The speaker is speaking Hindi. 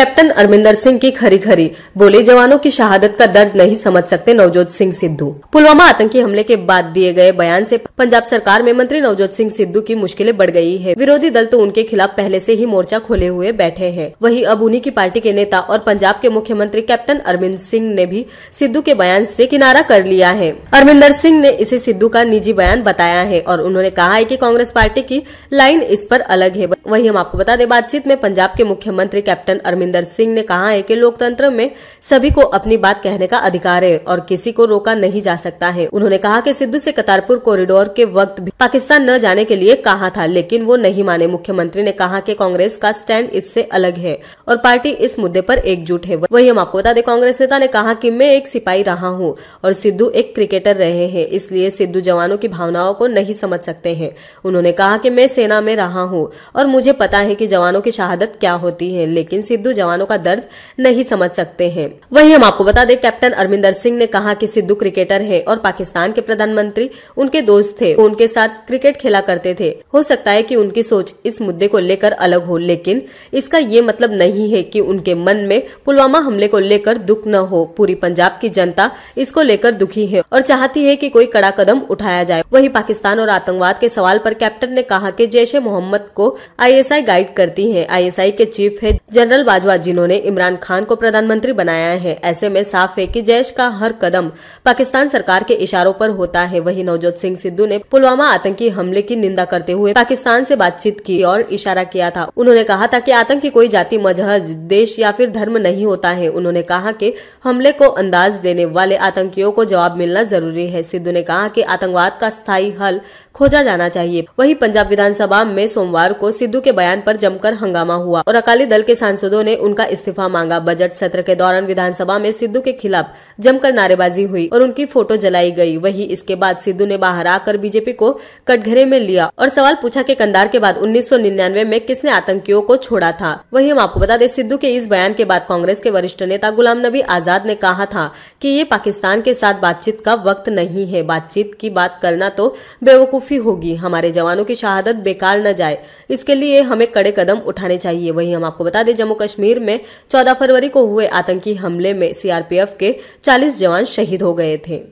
कैप्टन अरमिंदर सिंह की खरी खरी बोले जवानों की शहादत का दर्द नहीं समझ सकते नवजोत सिंह सिद्धू पुलवामा आतंकी हमले के बाद दिए गए बयान से पंजाब सरकार में मंत्री नवजोत सिंह सिद्धू की मुश्किलें बढ़ गई है विरोधी दल तो उनके खिलाफ पहले से ही मोर्चा खोले हुए बैठे हैं वहीं अब उन्हीं की पार्टी के नेता और पंजाब के मुख्यमंत्री कैप्टन अरविंद सिंह ने भी सिद्धू के बयान से किनारा कर लिया है अरविंदर सिंह ने इसे सिद्धू का निजी बयान बताया है और उन्होंने कहा है की कांग्रेस पार्टी की लाइन इस पर अलग है वही हम आपको बता दें बातचीत में पंजाब के मुख्यमंत्री कैप्टन अरविंद वीरेंद्र सिंह ने कहा है कि लोकतंत्र में सभी को अपनी बात कहने का अधिकार है और किसी को रोका नहीं जा सकता है उन्होंने कहा कि सिद्धू से कतारपुर कॉरिडोर के वक्त भी पाकिस्तान न जाने के लिए कहा था लेकिन वो नहीं माने मुख्यमंत्री ने कहा कि कांग्रेस का स्टैंड इससे अलग है और पार्टी इस मुद्दे पर एकजुट है वही हम आपको बता दें कांग्रेस नेता ने कहा कि मैं एक सिपाही रहा हूं और सिद्धू एक क्रिकेटर रहे हैं इसलिए सिद्धू जवानों की भावनाओं को नहीं समझ सकते हैं उन्होंने कहा कि मैं सेना में रहा हूं और मुझे पता है कि जवानों की शहादत क्या होती है लेकिन सिद्धू जवानों का दर्द नहीं समझ सकते हैं वहीं हम आपको बता दें कैप्टन अरमिंदर सिंह ने कहा कि सिद्धू क्रिकेटर हैं और पाकिस्तान के प्रधानमंत्री उनके दोस्त थे उनके साथ क्रिकेट खेला करते थे हो सकता है कि उनकी सोच इस मुद्दे को लेकर अलग हो लेकिन इसका ये मतलब नहीं है कि उनके मन में पुलवामा हमले को लेकर दुख न हो पूरी पंजाब की जनता इसको लेकर दुखी है और चाहती है कि कोई कड़ा कदम उठाया जाए वही पाकिस्तान और आतंकवाद के सवाल पर कैप्टन ने कहा कि जैश ए मोहम्मद को आईएसआई गाइड करती है आईएसआई के चीफ है जनरल बाजवा भाजपा जिन्होंने इमरान खान को प्रधानमंत्री बनाया है ऐसे में साफ है कि जैश का हर कदम पाकिस्तान सरकार के इशारों पर होता है वहीं नवजोत सिंह सिद्धू ने पुलवामा आतंकी हमले की निंदा करते हुए पाकिस्तान से बातचीत की और इशारा किया था उन्होंने कहा था कि आतंकी कोई जाति मजहब देश या फिर धर्म नहीं होता है उन्होंने कहा कि हमले को अंदाज देने वाले आतंकियों को जवाब मिलना जरूरी है सिद्धू ने कहा कि आतंकवाद का स्थायी हल खोजा जाना चाहिए वही पंजाब विधानसभा में सोमवार को सिद्धू के बयान पर जमकर हंगामा हुआ और अकाली दल के सांसदों ने ने उनका इस्तीफा मांगा बजट सत्र के दौरान विधानसभा में सिद्धू के खिलाफ जमकर नारेबाजी हुई और उनकी फोटो जलाई गई वहीं इसके बाद सिद्धू ने बाहर आकर बीजेपी को कटघरे में लिया और सवाल पूछा कि कंधार के बाद 1999 में किसने आतंकियों को छोड़ा था वही हम आपको बता दें सिद्धू के इस बयान के बाद कांग्रेस के वरिष्ठ नेता गुलाम नबी आजाद ने कहा था की ये पाकिस्तान के साथ बातचीत का वक्त नहीं है बातचीत की बात करना तो बेवकूफी होगी हमारे जवानों की शहादत बेकार न जाए इसके लिए हमें कड़े कदम उठाने चाहिए वही हम आपको बता दें जम्मू कश्मीर कश्मीर में 14 फरवरी को हुए आतंकी हमले में सीआरपीएफ के 40 जवान शहीद हो गए थे